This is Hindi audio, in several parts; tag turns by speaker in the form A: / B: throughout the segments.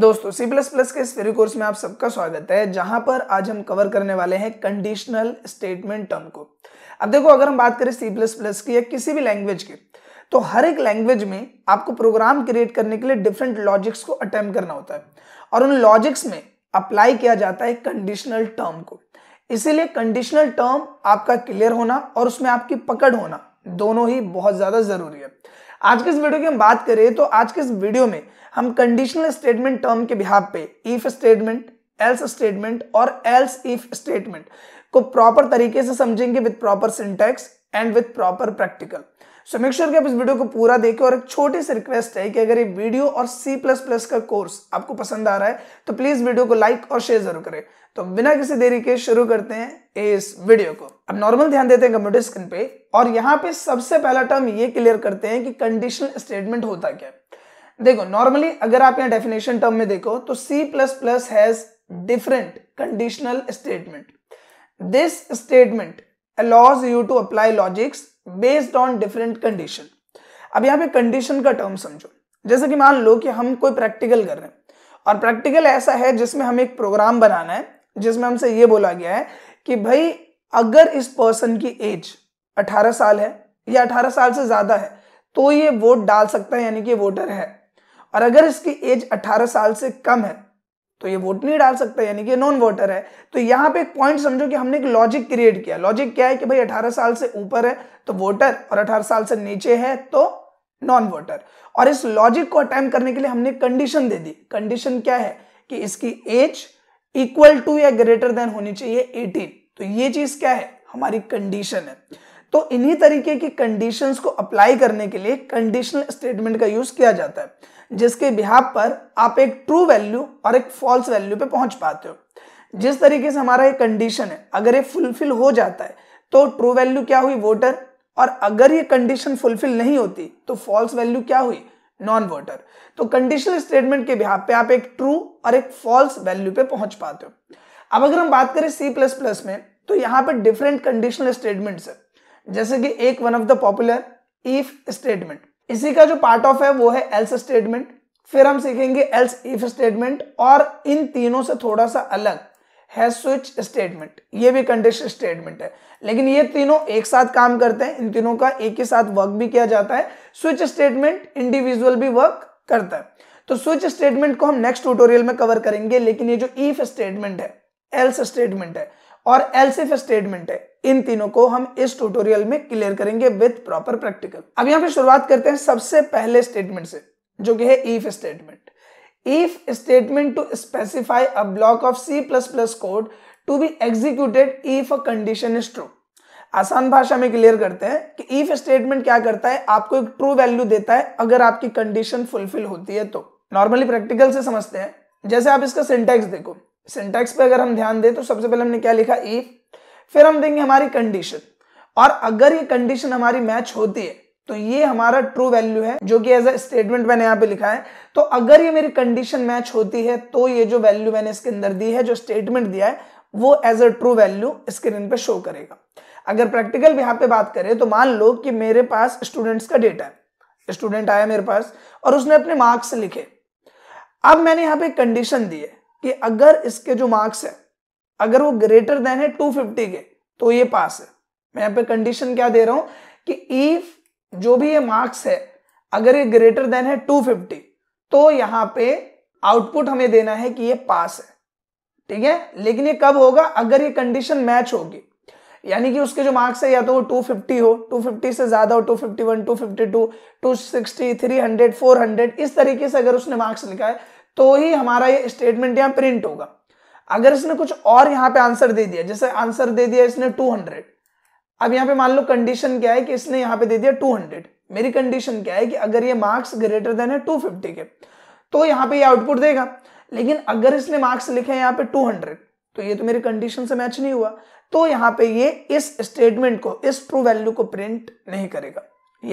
A: दोस्तों सी प्लस प्लस के इस फ्री कोर्स में आप सबका स्वागत है जहां पर आज हम कवर करने वाले हैं कंडीशनल स्टेटमेंट टर्म को अब देखो अगर हम बात करें सी प्लस प्लस की या किसी भी लैंग्वेज की तो हर एक लैंग्वेज में आपको प्रोग्राम क्रिएट करने के लिए डिफरेंट लॉजिक्स को अटेम्प्ट करना होता है और उन लॉजिक्स में अप्लाई किया जाता है कंडीशनल टर्म को इसीलिए कंडीशनल टर्म आपका क्लियर होना और उसमें आपकी पकड़ होना दोनों ही बहुत ज्यादा जरूरी है आज के इस वीडियो की हम बात करें तो आज के इस वीडियो में हम कंडीशनल स्टेटमेंट टर्म के बिहार पे इफ स्टेटमेंट एल्स स्टेटमेंट और एल्स इफ स्टेटमेंट को प्रॉपर तरीके से समझेंगे with proper syntax and with proper practical so make sure कि आप इस वीडियो को पूरा देखें और एक छोटी सी रिक्वेस्ट है कि अगर ये वीडियो और सी प्लस प्लस का कोर्स आपको पसंद आ रहा है तो प्लीज वीडियो को लाइक और शेयर जरूर करें तो बिना किसी देरी के शुरू करते हैं इस वीडियो को अब नॉर्मल ध्यान देते हैं कंप्यूटर स्क्रीन पे और यहाँ पे सबसे पहला टर्म ये क्लियर करते हैं कि कंडीशनल स्टेटमेंट होता क्या है देखो नॉर्मली अगर आप यहाँ डेफिनेशन टर्म में देखो तो C plus plus has different conditional statement this statement allows you to apply logics based on different condition. अब यहाँ पे कंडीशन का टर्म समझो जैसे कि मान लो कि हम कोई प्रैक्टिकल कर रहे हैं और प्रैक्टिकल ऐसा है जिसमें हमें एक प्रोग्राम बनाना है जिसमें हमसे ये बोला गया है कि भाई अगर इस पर्सन की एज 18 साल है या 18 साल से ज्यादा है तो ये वोट डाल सकता है यानी कि वोटर है और अगर इसकी एज 18 साल से कम है तो ये वोट नहीं डाल सकता यानी कि नॉन वोटर है तो यहाँ पे एक पॉइंट समझो कि हमने एक लॉजिक क्रिएट किया लॉजिक क्या है कि भाई 18 साल से ऊपर है तो वोटर और 18 साल से नीचे है तो नॉन वोटर और इस लॉजिक को अटैम्प करने के लिए हमने कंडीशन दे दी कंडीशन क्या है कि इसकी एज इक्वल टू या ग्रेटर देन होनी चाहिए एटीन तो ये चीज क्या है हमारी कंडीशन है तो इन्हीं तरीके की कंडीशंस को अप्लाई करने के लिए कंडीशनल स्टेटमेंट का यूज किया जाता है जिसके बिहाब पर आप एक ट्रू वैल्यू और एक फॉल्स वैल्यू पे पहुंच पाते हो जिस तरीके से हमारा ये कंडीशन है अगर ये फुलफिल हो जाता है तो ट्रू वैल्यू क्या हुई वोटर और अगर ये कंडीशन फुलफिल नहीं होती तो फॉल्स वैल्यू क्या हुई नॉन वोटर तो कंडीशनल स्टेटमेंट के बिहाब पे आप एक ट्रू और एक फॉल्स वैल्यू पे पहुंच पाते हो अब अगर हम बात करें सी प्लस प्लस में तो यहाँ पर डिफरेंट कंडीशनल स्टेटमेंट्स है जैसे कि एक one of the popular if statement इसी का जो पार्ट ऑफ है वो है एल्स स्टेटमेंट फिर हम सीखेंगे एल्स इफ स्टेटमेंट और इन तीनों से थोड़ा सा अलग है स्विच स्टेटमेंट ये भी कंडीशन स्टेटमेंट है लेकिन ये तीनों एक साथ काम करते हैं इन तीनों का एक ही साथ वर्क भी किया जाता है स्विच स्टेटमेंट इंडिविजुअल भी वर्क करता है तो स्विच स्टेटमेंट को हम नेक्स्ट ट्यूटोरियल में कवर करेंगे लेकिन ये जो ईफ स्टेटमेंट है एल्स स्टेटमेंट है और एल्स इफ स्टेटमेंट है इन तीनों को हम इस ट्यूटोरियल में क्लियर करेंगे विद प्रॉपर प्रैक्टिकल अब यहां पे शुरुआत करते हैं सबसे पहले स्टेटमेंट से जो कि है if statement if statement to specify a block of C plus plus code to be executed if a condition is true आसान भाषा में क्लियर करते हैं कि इफ स्टेटमेंट क्या करता है आपको एक ट्रू वैल्यू देता है अगर आपकी कंडीशन फुलफिल होती है तो नॉर्मली प्रैक्टिकल से समझते हैं जैसे आप इसका सिंटेक्स देखो सिंटेक्स पे अगर हम ध्यान दें तो सबसे पहले हमने क्या लिखा इफ फिर हम देंगे हमारी कंडीशन और अगर ये कंडीशन हमारी मैच होती है तो ये हमारा ट्रू वैल्यू है जो कि एज अ स्टेटमेंट मैंने यहां पे लिखा है तो अगर ये मेरी कंडीशन मैच होती है तो ये जो वैल्यू मैंने इसके अंदर दी है जो स्टेटमेंट दिया है वो as a true value screen पे शो करेगा अगर प्रैक्टिकल भी यहां पे बात करें तो मान लो कि मेरे पास स्टूडेंट्स का डेटा है स्टूडेंट आया मेरे पास और उसने अपने मार्क्स लिखे अब मैंने यहाँ पे कंडीशन दी है कि अगर इसके जो मार्क्स है अगर वो ग्रेटर देन है 250 के तो ये पास है मैं यहाँ पे कंडीशन क्या दे रहा हूं कि इफ जो भी ये मार्क्स है अगर ये ग्रेटर देन है 250 तो यहाँ पे आउटपुट हमें देना है कि ये पास है ठीक है लेकिन ये कब होगा अगर ये कंडीशन मैच होगी यानी कि उसके जो मार्क्स है या तो वो 250 हो 250 से ज्यादा हो 251, 252, 260, 300, 400 इस तरीके से अगर उसने मार्क्स लिखा है तो ही हमारा ये स्टेटमेंट यहाँ प्रिंट होगा अगर इसने कुछ और यहां पे आंसर दे दिया जैसे आंसर दे दिया इसने 200 अब यहाँ पे मान लो कंडीशन क्या है कि इसने यहाँ पे दे दिया 200 मेरी कंडीशन क्या है कि अगर ये मार्क्स ग्रेटर देन है 250 के तो यहाँ पे ये आउटपुट देगा लेकिन अगर इसने मार्क्स लिखे हैं यहाँ पे 200 तो ये तो मेरी कंडीशन से मैच नहीं हुआ तो यहाँ पे ये इस स्टेटमेंट को इस ट्रू वैल्यू को प्रिंट नहीं करेगा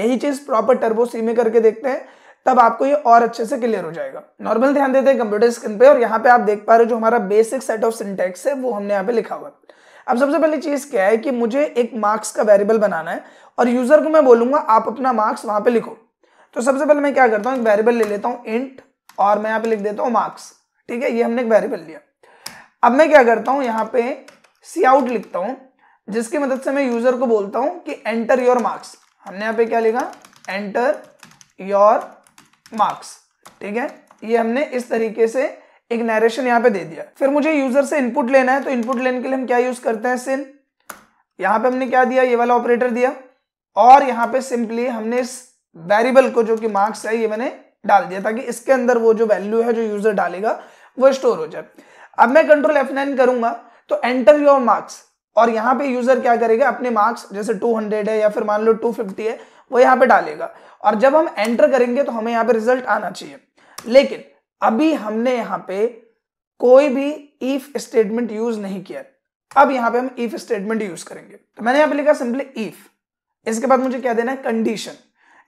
A: यही चीज प्रॉपर टर्बो सी में करके देखते हैं तब आपको ये और अच्छे से क्लियर हो जाएगा नॉर्मल ध्यान देते हैं कंप्यूटर स्क्रीन पे और यहाँ पे आप देख पा रहे हो जो हमारा बेसिक सेट ऑफ सिंटेक्स है वो हमने यहाँ पे लिखा हुआ अब सबसे पहली चीज क्या है कि मुझे एक मार्क्स का वेरिएबल बनाना है और यूजर को मैं बोलूंगा आप अपना मार्क्स वहां पे लिखो तो सबसे पहले मैं क्या करता हूँ एक वेरिएबल ले लेता हूँ इंट और मैं यहाँ पे लिख देता हूँ मार्क्स ठीक है ये हमने एक वेरिएबल लिया अब मैं क्या करता हूँ यहाँ पे सी आउट लिखता हूँ जिसकी मदद से मैं यूजर को बोलता हूँ कि एंटर योर मार्क्स हमने यहाँ पे क्या लिखा एंटर योर मार्क्स ठीक है ये हमने इस तरीके से एक नरेशन यहाँ पे दे दिया फिर मुझे यूजर से इनपुट लेना है तो इनपुट लेने के लिए हम क्या यूज करते हैं सिन यहाँ पे हमने क्या दिया ये वाला ऑपरेटर दिया और यहाँ पे सिंपली हमने इस वेरिएबल को जो कि मार्क्स है ये मैंने डाल दिया ताकि इसके अंदर वो जो वैल्यू है जो यूजर डालेगा वो स्टोर हो जाए अब मैं कंट्रोल एफ नाइन करूंगा तो एंटर योर मार्क्स और यहाँ पे यूजर क्या करेगा अपने मार्क्स जैसे 200 है या फिर मान लो 250 है वो यहाँ पे डालेगा और जब हम एंटर करेंगे तो हमें यहां पे रिजल्ट आना चाहिए लेकिन अभी हमने यहां पे कोई भी इफ स्टेटमेंट यूज नहीं किया अब यहां पे हम इफ स्टेटमेंट यूज करेंगे तो मैंने यहां पे लिखा सिंपली इफ इसके बाद मुझे क्या देना है कंडीशन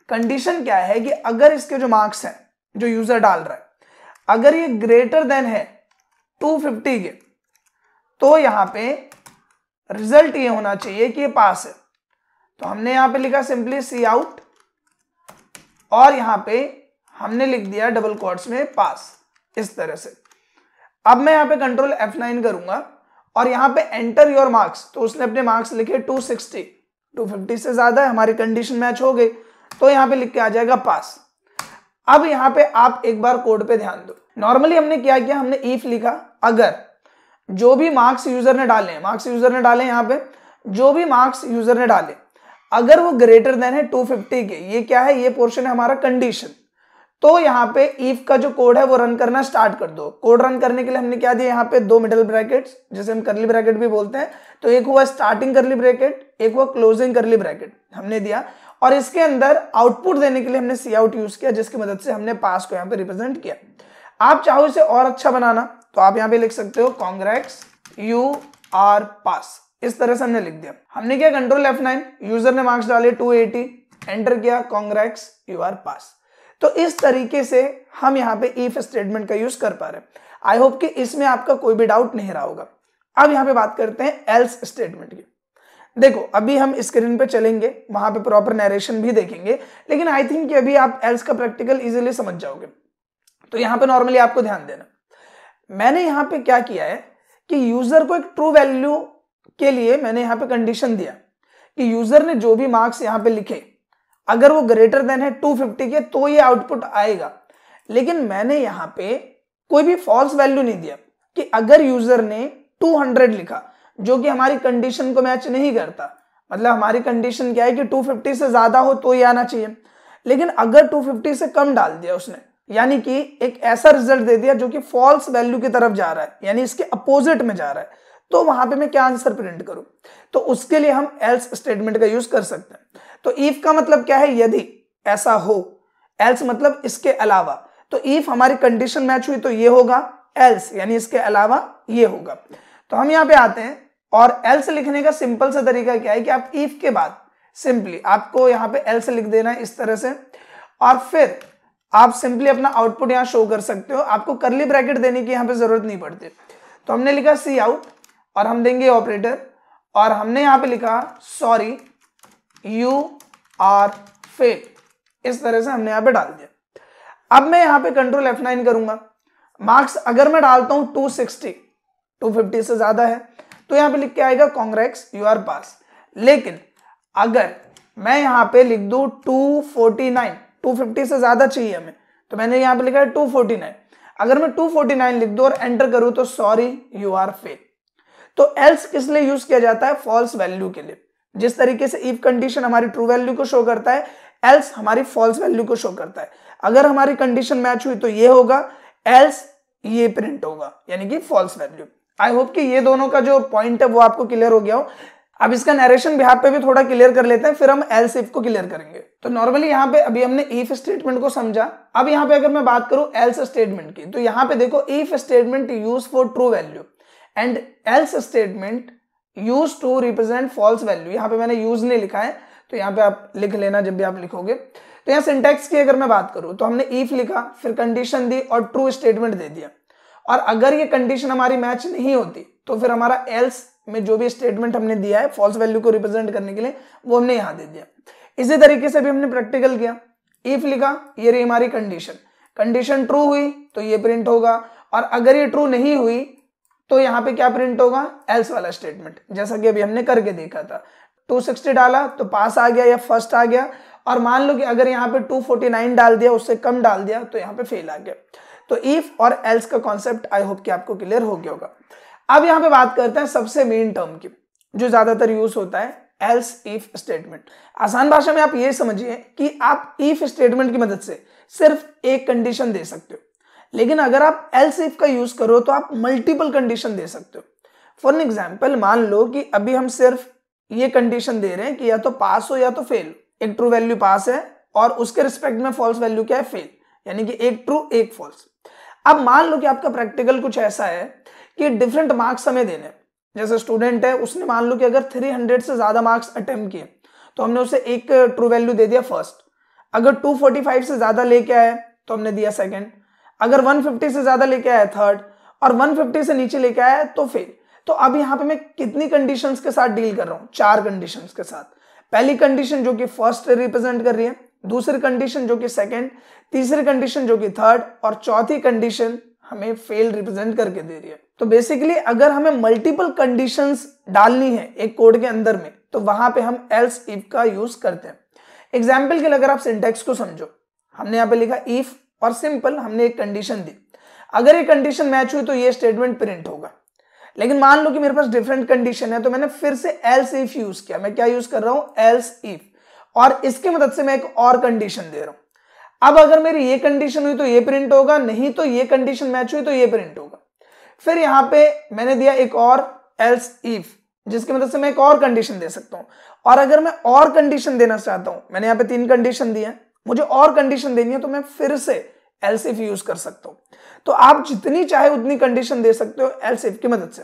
A: कंडीशन क्या है कि अगर इसके जो मार्क्स हैं जो यूजर डाल रहा है अगर ये ग्रेटर देन है 250 के तो यहां पे रिजल्ट ये होना चाहिए कि ये पास है तो हमने यहां पे लिखा सिंपली सी आउट और यहां पे हमने लिख दिया डबल क्वार्ट्स में पास इस तरह से अब मैं यहां पे कंट्रोल F9 करूंगा और यहां पे एंटर योर मार्क्स तो उसने अपने मार्क्स लिखे 260 250 से ज्यादा है हमारी कंडीशन मैच हो गई तो यहां पे लिख के आ जाएगा पास अब यहां पे आप एक बार कोड पे ध्यान दो नॉर्मली हमने क्या किया हमने ईफ लिखा अगर जो भी मार्क्स यूजर ने डाले मार्क्स यूजर ने डाले यहां पे जो भी मार्क्स यूजर ने डाले अगर वो ग्रेटर देन है 250 के ये क्या है ये पोर्शन है हमारा कंडीशन तो यहाँ पे ईफ का जो कोड है वो रन करना स्टार्ट कर दो कोड रन करने के लिए हमने क्या दिया यहाँ पे दो मिडल ब्रैकेट जैसे हम करली ब्रैकेट भी बोलते हैं तो एक हुआ स्टार्टिंग करली ब्रैकेट एक हुआ क्लोजिंग करली ब्रैकेट हमने दिया और इसके अंदर आउटपुट देने के लिए हमने सी आउट यूज किया जिसकी मदद से हमने पास को यहाँ पे रिप्रेजेंट किया आप चाहो इसे और अच्छा बनाना तो आप यहाँ पे लिख सकते हो कॉन्ग्रेक्स यू आर पास इस तरह से हमने लिख दिया हमने किया कंट्रोल एफ नाइन यूजर ने मार्क्स डाले 280 एंटर किया कॉन्ग्रेक्स यू आर पास तो इस तरीके से हम यहाँ पे इफ स्टेटमेंट का यूज कर पा रहे आई होप कि इसमें आपका कोई भी डाउट नहीं रहा होगा अब यहाँ पे बात करते हैं एल्स स्टेटमेंट की देखो अभी हम स्क्रीन पे चलेंगे वहां पे प्रॉपर नरेशन भी देखेंगे लेकिन आई थिंक अभी आप एल्स का प्रैक्टिकल इजिली समझ जाओगे तो यहाँ पे नॉर्मली आपको ध्यान देना मैंने यहाँ पे क्या किया है कि यूजर को एक ट्रू वैल्यू के लिए मैंने यहां पे कंडीशन दिया कि यूजर ने जो भी मार्क्स यहां पे लिखे अगर वो ग्रेटर देन है 250 के तो ये आउटपुट आएगा लेकिन मैंने यहां पे कोई भी फॉल्स वैल्यू नहीं दिया कि अगर यूजर ने 200 लिखा जो कि हमारी कंडीशन को मैच नहीं करता मतलब हमारी कंडीशन क्या है कि 250 से ज्यादा हो तो ये आना चाहिए लेकिन अगर 250 से कम डाल दिया उसने यानी कि एक ऐसा रिजल्ट दे दिया जो कि फॉल्स वैल्यू की तरफ जा रहा है यानी इसके अपोजिट में जा रहा है तो वहां पे मैं क्या आंसर प्रिंट करूं तो उसके लिए हम एल्स स्टेटमेंट का यूज कर सकते हैं तो ईफ का मतलब क्या है यदि ऐसा हो एल्स मतलब इसके अलावा तो ईफ हमारी कंडीशन मैच हुई तो ये होगा एल्स यानी इसके अलावा ये होगा तो हम यहां पे आते हैं और एल्स लिखने का सिंपल सा तरीका क्या है कि आप ईफ के बाद सिंपली आपको यहां पे एल्स लिख देना है इस तरह से और फिर आप सिंपली अपना आउटपुट यहां शो कर सकते हो आपको करली ब्रैकेट देने की यहां पे जरूरत नहीं पड़ती तो हमने लिखा सी आउट और हम देंगे ऑपरेटर और हमने यहां पे लिखा सॉरी यू आर फेल इस तरह से हमने यहां पे डाल दिया अब मैं यहां पे कंट्रोल एफ नाइन करूंगा मार्क्स अगर मैं डालता हूं 260 250 से ज्यादा है तो यहां पे लिख के आएगा कॉन्ग्रेक्स यू आर पास लेकिन अगर मैं यहां पे लिख दू 249 250 से ज्यादा चाहिए हमें तो मैंने यहां पे लिखा है 249 अगर मैं 249 लिख दू और एंटर करूं तो सॉरी यू आर फेल तो एल्स किस लिए यूज किया जाता है फॉल्स वैल्यू के लिए जिस तरीके से इफ कंडीशन हमारी ट्रू वैल्यू को शो करता है एल्स हमारी फॉल्स वैल्यू को शो करता है अगर हमारी कंडीशन मैच हुई तो ये होगा एल्स ये प्रिंट होगा यानी कि फॉल्स वैल्यू आई होप कि ये दोनों का जो पॉइंट है वो आपको क्लियर हो गया हो अब इसका नरेशन आप पे भी थोड़ा क्लियर कर लेते हैं फिर हम एल्स इफ को क्लियर करेंगे तो नॉर्मली यहाँ पे अभी हमने इफ स्टेटमेंट को समझा अब यहाँ पे अगर मैं बात करूं एल्स स्टेटमेंट की तो यहाँ पे देखो if statement use for true value and else statement use to represent false value यहां पे मैंने यूज नहीं लिखा है तो यहां पे आप लिख लेना जब भी आप लिखोगे तो यहां सिंटेक्स की अगर मैं बात करूं तो हमने इफ लिखा फिर कंडीशन दी और ट्रू स्टेटमेंट दे दिया और अगर ये कंडीशन हमारी मैच नहीं होती तो फिर हमारा एल्स में जो भी स्टेटमेंट हमने दिया है फॉल्स वैल्यू को रिप्रेजेंट करने के लिए वो हमने यहां दे दिया इसी तरीके से भी हमने प्रैक्टिकल किया इफ लिखा ये रही हमारी कंडीशन कंडीशन ट्रू हुई तो ये प्रिंट होगा और अगर ये ट्रू नहीं हुई तो यहाँ पे क्या प्रिंट होगा एल्स वाला स्टेटमेंट जैसा कि अभी हमने करके देखा था 260 डाला तो पास आ गया या फर्स्ट आ गया और मान लो कि अगर यहाँ पे 249 डाल दिया उससे कम डाल दिया तो यहाँ पे फेल आ गया तो इफ और एल्स का कॉन्सेप्ट आई होप कि आपको क्लियर हो गया होगा अब यहाँ पे बात करते हैं सबसे मेन टर्म की जो ज्यादातर यूज होता है एल्स इफ स्टेटमेंट आसान भाषा में आप ये समझिए कि आप इफ स्टेटमेंट की मदद से सिर्फ एक कंडीशन दे सकते हो लेकिन अगर आप एल्स इफ का यूज करो तो आप मल्टीपल कंडीशन दे सकते हो फॉर एग्जाम्पल मान लो कि अभी हम सिर्फ ये कंडीशन दे रहे हैं कि या तो पास हो या तो फेल एक ट्रू वैल्यू पास है और उसके रिस्पेक्ट में फॉल्स वैल्यू क्या है फेल यानी कि एक ट्रू एक फॉल्स अब मान लो कि आपका प्रैक्टिकल कुछ ऐसा है कि डिफरेंट मार्क्स हमें देने जैसे स्टूडेंट है उसने मान लो कि अगर 300 से ज्यादा मार्क्स अटेम्प्ट किए तो हमने उसे एक ट्रू वैल्यू दे दिया फर्स्ट अगर 245 से ज्यादा लेके आए तो हमने दिया सेकंड अगर 150 से ज्यादा लेके आया थर्ड और 150 से नीचे लेके आया तो फेल तो अब यहां पे मैं कितनी कंडीशंस के साथ डील कर रहा हूं चार कंडीशंस के साथ पहली कंडीशन जो कि फर्स्ट रिप्रेजेंट कर रही है दूसरी कंडीशन जो कि सेकंड तीसरी कंडीशन जो कि थर्ड और चौथी कंडीशन हमें फेल रिप्रेजेंट करके दे रही है तो बेसिकली अगर हमें मल्टीपल कंडीशंस डालनी है एक कोड के अंदर में तो वहां पे हम एल्स इफ का यूज करते हैं एग्जाम्पल के लिए अगर आप सिंटेक्स को समझो हमने यहाँ पे लिखा इफ और सिंपल हमने एक कंडीशन दी अगर ये कंडीशन मैच हुई तो ये स्टेटमेंट प्रिंट होगा लेकिन मान लो कि मेरे पास डिफरेंट कंडीशन है तो मैंने फिर से एल्स इफ यूज किया मैं क्या यूज कर रहा हूं एल्स इफ और इसकी मदद से मैं एक और कंडीशन दे रहा हूं अब अगर मेरी ये कंडीशन हुई तो ये प्रिंट होगा नहीं तो ये कंडीशन मैच हुई तो ये प्रिंट होगा फिर यहां पे मैंने दिया एक और एल्स इफ जिसकी मदद से मैं एक और कंडीशन दे सकता हूं और अगर मैं और कंडीशन देना चाहता हूं मैंने यहां पे तीन कंडीशन दिया मुझे और कंडीशन देनी है तो मैं फिर से एलसीफ यूज कर सकता हूं तो आप जितनी चाहे उतनी कंडीशन दे सकते हो एलसीफ की मदद से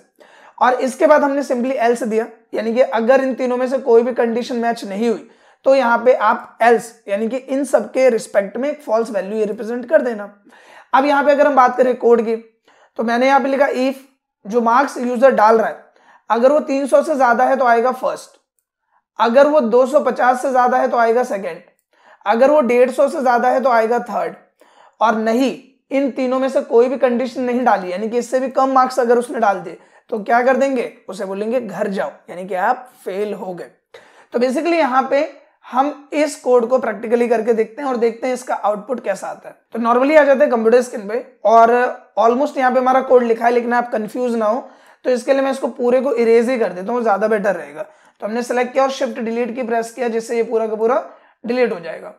A: और इसके बाद हमने सिंपली एल्स दिया यानी कि अगर इन तीनों में से कोई भी कंडीशन मैच नहीं हुई तो यहां पे आप एल्स यानी कि इन सब के रिस्पेक्ट में एक फॉल्स वैल्यू ये रिप्रेजेंट कर देना अब यहां पे अगर हम बात करें कोड की तो मैंने यहां पे लिखा इफ जो मार्क्स यूजर डाल रहा है अगर वो 300 से ज्यादा है तो आएगा फर्स्ट अगर वो 250 से ज्यादा है तो आएगा सेकेंड अगर वो डेढ़ सौ से ज्यादा है तो आएगा थर्ड और नहीं इन तीनों में से कोई भी कंडीशन नहीं डाली यानी कि इससे भी कम मार्क्स अगर उसने डाल दिए तो क्या कर देंगे उसे बोलेंगे घर जाओ यानी कि आप फेल हो गए तो बेसिकली यहां पे हम इस कोड को प्रैक्टिकली करके देखते हैं और देखते हैं इसका आउटपुट कैसा आता है तो नॉर्मली आ जाते हैं कंप्यूटर स्क्रीन पे और ऑलमोस्ट यहाँ पे हमारा कोड लिखा है लेकिन आप कंफ्यूज ना हो तो इसके लिए मैं इसको पूरे को इरेज ही कर देता हूँ ज्यादा बेटर रहेगा तो हमने सेलेक्ट किया और शिफ्ट डिलीट की प्रेस किया जिससे ये पूरा का पूरा डिलीट हो जाएगा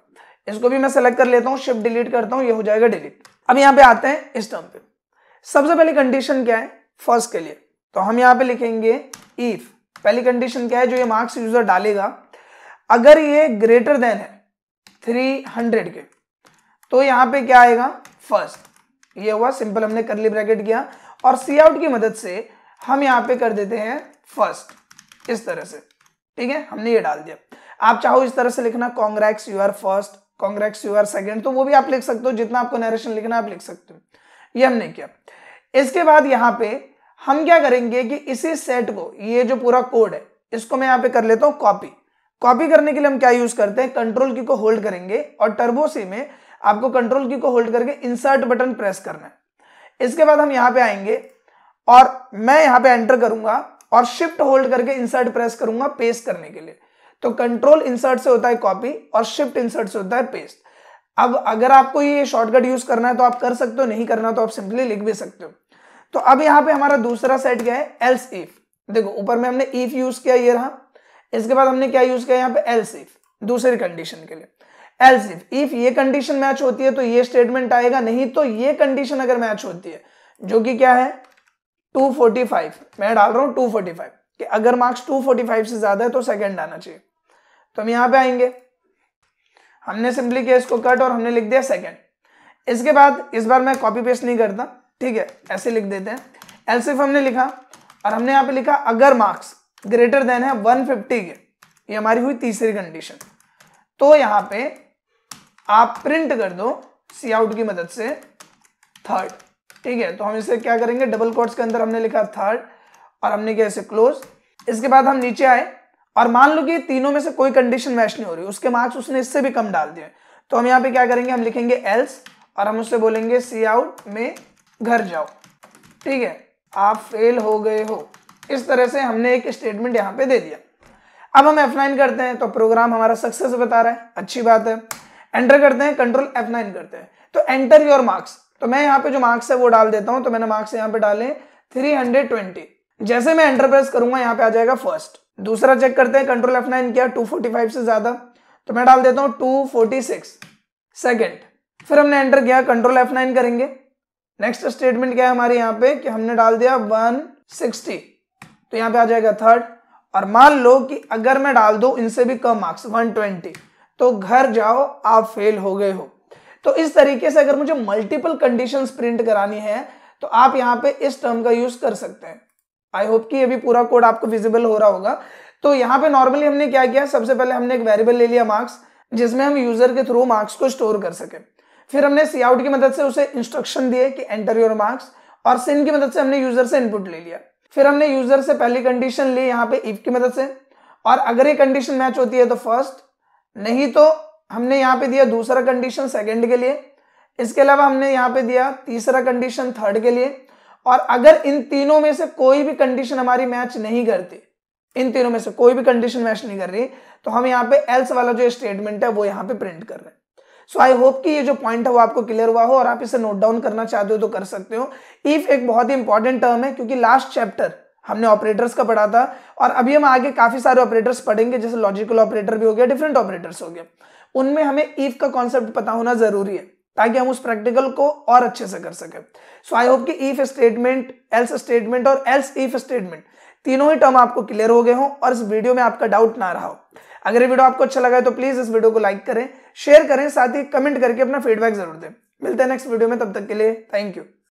A: इसको भी मैं सेलेक्ट कर लेता हूँ शिफ्ट डिलीट करता हूँ ये हो जाएगा डिलीट अब यहाँ पे आते हैं इस टर्म पे सबसे पहली कंडीशन क्या है फर्स्ट के लिए तो हम यहाँ पे लिखेंगे इफ पहली कंडीशन क्या है जो ये मार्क्स यूजर डालेगा अगर ये ग्रेटर देन है थ्री हंड्रेड के तो यहाँ पे क्या आएगा फर्स्ट ये हुआ सिंपल हमने करली ब्रैकेट किया और सी आउट की मदद से हम यहाँ पे कर देते हैं फर्स्ट इस तरह से ठीक है हमने ये डाल दिया आप चाहो इस तरह से लिखना congrats you are first congrats you are second तो वो भी आप लिख सकते हो जितना आपको नरेशन लिखना आप लिख सकते हो ये हमने किया इसके बाद यहाँ पे हम क्या करेंगे कि इसी सेट को ये जो पूरा कोड है इसको मैं यहाँ पे कर लेता हूँ कॉपी कॉपी करने के लिए हम क्या यूज करते हैं कंट्रोल की को होल्ड करेंगे और टर्बो सी में आपको कंट्रोल की को होल्ड करके इंसर्ट बटन प्रेस करना है इसके बाद हम यहाँ पे आएंगे और मैं यहाँ पे एंटर करूंगा और शिफ्ट होल्ड करके इंसर्ट प्रेस करूंगा पेस्ट करने के लिए तो कंट्रोल इंसर्ट से होता है कॉपी और शिफ्ट इंसर्ट से होता है पेस्ट अब अगर आपको ये शॉर्टकट यूज करना है तो आप कर सकते हो नहीं करना तो आप सिंपली लिख भी सकते हो तो अब यहाँ पे हमारा दूसरा सेट क्या है एल्स इफ देखो ऊपर में हमने इफ यूज किया ये रहा इसके बाद हमने क्या यूज किया यहाँ पे एल्स इफ दूसरी कंडीशन के लिए एल्स इफ इफ ये कंडीशन मैच होती है तो ये स्टेटमेंट आएगा नहीं तो ये कंडीशन अगर मैच होती है जो कि क्या है 245 मैं डाल रहा हूं 245 कि अगर मार्क्स 245 से ज्यादा है तो सेकंड आना चाहिए तो हम यहां पे आएंगे हमने सिंपली किया इसको कट और हमने लिख दिया सेकेंड इसके बाद इस बार मैं कॉपी पेस्ट नहीं करता ठीक है ऐसे लिख देते हैं एलसीफ हमने लिखा और हमने यहां पे लिखा अगर मार्क्स ग्रेटर देन है 150 के ये हमारी हुई तीसरी कंडीशन तो यहां पे आप प्रिंट कर दो सी आउट की मदद से थर्ड ठीक है तो हम इसे क्या करेंगे डबल कोर्ट्स के अंदर हमने लिखा थर्ड और हमने किया इसे क्लोज इसके बाद हम नीचे आए और मान लो कि तीनों में से कोई कंडीशन मैच नहीं हो रही उसके मार्क्स उसने इससे भी कम डाल दिए तो हम यहाँ पे क्या करेंगे हम लिखेंगे एल्स और हम उससे बोलेंगे सी आउट में घर जाओ ठीक है आप फेल हो गए हो इस तरह से हमने एक स्टेटमेंट यहाँ पे दे दिया अब हम F9 करते हैं तो प्रोग्राम हमारा सक्सेस बता रहा है अच्छी बात है एंटर करते हैं कंट्रोल F9 करते हैं तो एंटर योर मार्क्स तो मैं यहाँ पे जो मार्क्स है वो डाल देता हूँ तो मैंने मार्क्स यहाँ पे डाले 320 जैसे मैं एंटर प्रेस करूंगा यहाँ पे आ जाएगा फर्स्ट दूसरा चेक करते हैं कंट्रोल एफ नाइन क्या टू फोर्टी फाइव से ज्यादा तो मैं डाल देता हूं टू फोर्टी सिक्स सेकेंड फिर हमने एंटर किया कंट्रोल एफ नाइन करेंगे नेक्स्ट स्टेटमेंट क्या है हमारे यहाँ पे कि हमने डाल दिया वन सिक्सटी तो यहाँ पे आ जाएगा थर्ड और मान लो कि अगर मैं डाल दू इनसे भी कम मार्क्स वन ट्वेंटी तो घर जाओ आप फेल हो गए हो तो इस तरीके से अगर मुझे मल्टीपल कंडीशंस प्रिंट करानी है तो आप यहाँ पे इस टर्म का यूज कर सकते हैं आई होप कि अभी पूरा कोड आपको विजिबल हो रहा होगा तो यहाँ पे नॉर्मली हमने क्या किया सबसे पहले हमने एक वेरिएबल ले लिया मार्क्स जिसमें हम यूजर के थ्रू मार्क्स को स्टोर कर सके फिर हमने सी आउट की मदद से उसे इंस्ट्रक्शन दिए कि एंटर योर मार्क्स और सिन की मदद से हमने यूजर से इनपुट ले लिया फिर हमने यूजर से पहली कंडीशन ली यहाँ पे इफ की मदद से और अगर ये कंडीशन मैच होती है तो फर्स्ट नहीं तो हमने यहाँ पे दिया दूसरा कंडीशन सेकेंड के लिए इसके अलावा हमने यहाँ पे दिया तीसरा कंडीशन थर्ड के लिए और अगर इन तीनों में से कोई भी कंडीशन हमारी मैच नहीं करती इन तीनों में से कोई भी कंडीशन मैच नहीं कर रही तो हम यहाँ पे एल्स वाला जो स्टेटमेंट है वो यहाँ पे प्रिंट कर रहे हैं सो आई होप कि ये जो पॉइंट है वो आपको क्लियर हुआ हो और आप इसे नोट डाउन करना चाहते हो तो कर सकते हो इफ एक बहुत ही इंपॉर्टेंट टर्म है क्योंकि लास्ट चैप्टर हमने ऑपरेटर्स का पढ़ा था और अभी हम आगे काफी सारे ऑपरेटर्स पढ़ेंगे जैसे लॉजिकल ऑपरेटर भी हो गया डिफरेंट ऑपरेटर्स हो गया उनमें हमें ईफ का कॉन्सेप्ट पता होना जरूरी है ताकि हम उस प्रैक्टिकल को और अच्छे से कर सके सो आई होप कि इफ स्टेटमेंट एल्स स्टेटमेंट और एल्स इफ स्टेटमेंट तीनों ही टर्म आपको क्लियर हो गए हो और इस वीडियो में आपका डाउट ना रहा हो अगर ये वीडियो आपको अच्छा लगा है तो प्लीज इस वीडियो को लाइक करें शेयर करें साथ ही कमेंट करके अपना फीडबैक जरूर दें मिलते हैं नेक्स्ट वीडियो में तब तक के लिए थैंक यू